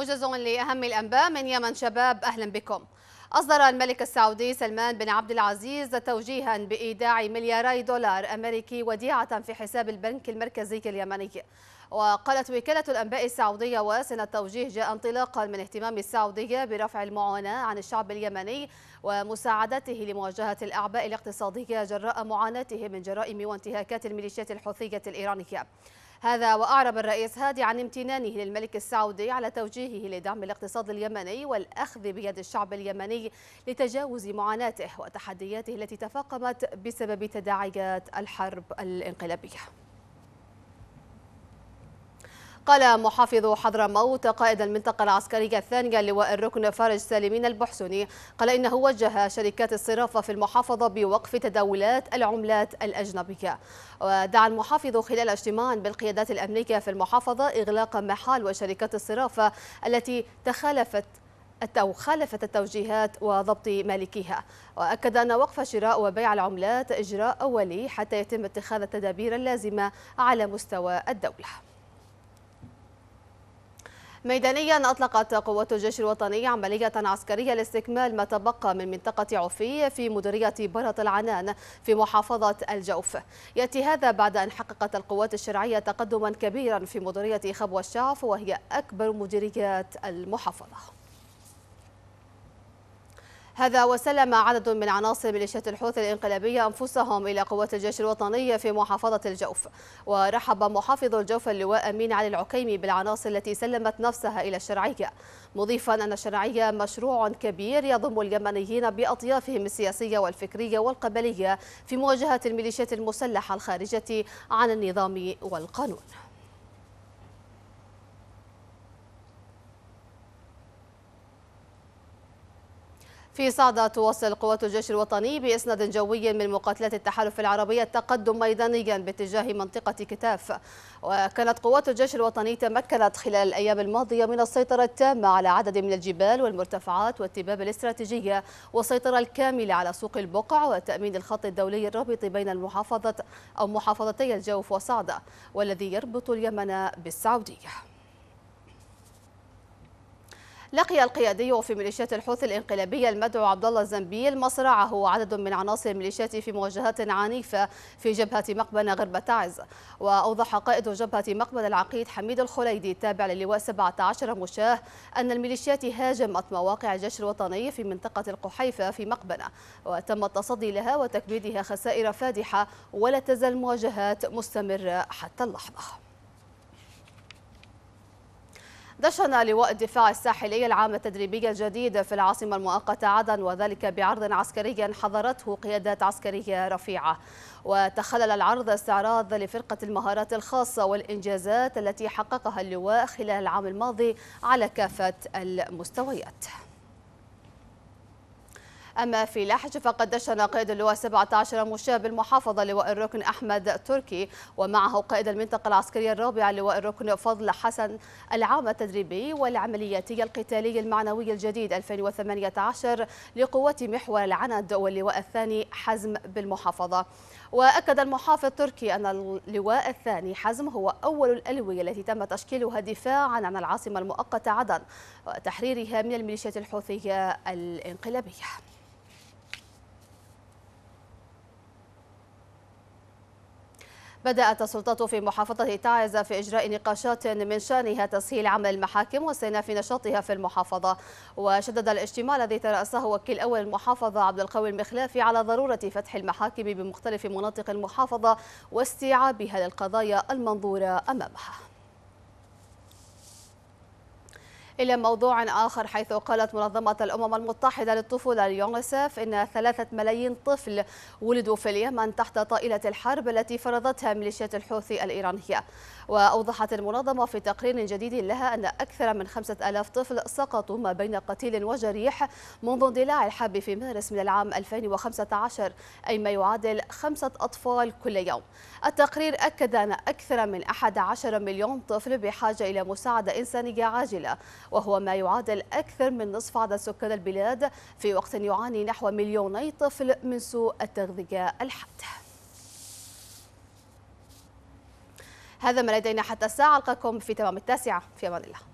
موجز لأهم الأنباء من يمن شباب أهلا بكم أصدر الملك السعودي سلمان بن عبد العزيز توجيها بإيداع ملياري دولار أمريكي وديعة في حساب البنك المركزي اليمني وقالت وكالة الأنباء السعودية واسن التوجيه جاء انطلاقا من اهتمام السعودية برفع المعاناة عن الشعب اليمني ومساعدته لمواجهة الأعباء الاقتصادية جراء معاناته من جرائم وانتهاكات الميليشيات الحوثية الإيرانية هذا وأعرب الرئيس هادي عن امتنانه للملك السعودي على توجيهه لدعم الاقتصاد اليمني والأخذ بيد الشعب اليمني لتجاوز معاناته وتحدياته التي تفاقمت بسبب تداعيات الحرب الانقلابية قال محافظ حضرموت قائد المنطقة العسكرية الثانية لواء الركن فارج سالمين البحسوني قال إنه وجه شركات الصرافة في المحافظة بوقف تداولات العملات الأجنبية ودعا المحافظ خلال اجتماع بالقيادات الأمنية في المحافظة إغلاق محال وشركات الصرافة التي تخالفت أو خالفت التوجيهات وضبط مالكيها وأكد أن وقف شراء وبيع العملات إجراء أولي حتى يتم اتخاذ التدابير اللازمة على مستوى الدولة ميدانيا أطلقت قوات الجيش الوطني عملية عسكرية لاستكمال ما تبقى من منطقة عفي في مديرية برة العنان في محافظة الجوف يأتي هذا بعد أن حققت القوات الشرعية تقدما كبيرا في مديرية خبو الشعف وهي أكبر مديريات المحافظة هذا وسلم عدد من عناصر ميليشيات الحوثي الانقلابية أنفسهم إلى قوات الجيش الوطني في محافظة الجوف ورحب محافظ الجوف اللواء أمين علي العكيمي بالعناصر التي سلمت نفسها إلى الشرعية مضيفا أن الشرعية مشروع كبير يضم اليمنيين بأطيافهم السياسية والفكرية والقبلية في مواجهة الميليشيات المسلحة الخارجة عن النظام والقانون في صعدة تواصل قوات الجيش الوطني بإسناد جوي من مقاتلات التحالف العربي التقدم ميدانيا باتجاه منطقة كتاف وكانت قوات الجيش الوطني تمكنت خلال الأيام الماضية من السيطرة التامة على عدد من الجبال والمرتفعات والتباب الاستراتيجية والسيطرة الكاملة على سوق البقع وتأمين الخط الدولي الرابط بين المحافظة أو محافظتي الجوف وصعدة والذي يربط اليمن بالسعودية لقي القيادي في ميليشيات الحوثي الانقلابية المدعو عبد الله الزنبيل مصرعه عدد من عناصر ميليشياته في مواجهات عنيفة في جبهة مقبنة غرب تعز وأوضح قائد جبهة مقبنة العقيد حميد الخليدي التابع للواء 17 مشاه أن الميليشيات هاجمت مواقع الجيش الوطني في منطقة القحيفة في مقبنة وتم التصدي لها وتكبيدها خسائر فادحة ولا تزال مواجهات مستمرة حتى اللحظة دشن لواء الدفاع الساحلي العام التدريبي الجديد في العاصمة المؤقتة عدن وذلك بعرض عسكري حضرته قيادات عسكرية رفيعة وتخلل العرض استعراض لفرقة المهارات الخاصة والإنجازات التي حققها اللواء خلال العام الماضي على كافة المستويات أما في لحج فقد دشن قائد اللواء 17 مشاة بالمحافظة لواء الركن أحمد تركي ومعه قائد المنطقة العسكرية الرابعة لواء الركن فضل حسن العام التدريبي والعملياتي القتالي المعنوي الجديد 2018 لقوات محور العند واللواء الثاني حزم بالمحافظة وأكد المحافظ التركي أن اللواء الثاني حزم هو أول الألوية التي تم تشكيلها دفاعا عن العاصمة المؤقتة عدن وتحريرها من الميليشيات الحوثية الانقلابية بدأت السلطات في محافظة تعز في إجراء نقاشات من شأنها تسهيل عمل المحاكم واستئناف نشاطها في المحافظة وشدد الاجتماع الذي ترأسه وكيل أول المحافظة عبد القوي المخلافي على ضرورة فتح المحاكم بمختلف مناطق المحافظة واستيعابها للقضايا المنظورة أمامها إلى موضوع آخر حيث قالت منظمة الأمم المتحدة للطفولة اليونسف إن ثلاثة ملايين طفل ولدوا في اليمن تحت طائلة الحرب التي فرضتها ميليشيات الحوثي الإيرانية وأوضحت المنظمة في تقرير جديد لها أن أكثر من خمسة ألاف طفل سقطوا ما بين قتيل وجريح منذ اندلاع الحرب في مارس من العام 2015 أي ما يعادل خمسة أطفال كل يوم التقرير أكد أن أكثر من 11 مليون طفل بحاجة إلى مساعدة إنسانية عاجلة وهو ما يعادل أكثر من نصف عدد سكان البلاد في وقت يعاني نحو مليوني طفل من سوء التغذية الحادة هذا ما لدينا حتى الساعة ألقاكم في تمام التاسعة في أمان الله